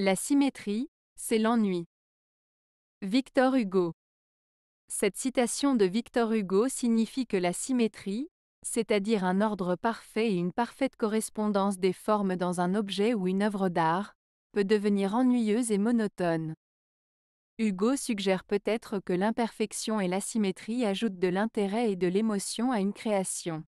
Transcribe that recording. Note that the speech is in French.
La symétrie, c'est l'ennui. Victor Hugo. Cette citation de Victor Hugo signifie que la symétrie, c'est-à-dire un ordre parfait et une parfaite correspondance des formes dans un objet ou une œuvre d'art, peut devenir ennuyeuse et monotone. Hugo suggère peut-être que l'imperfection et l'asymétrie ajoutent de l'intérêt et de l'émotion à une création.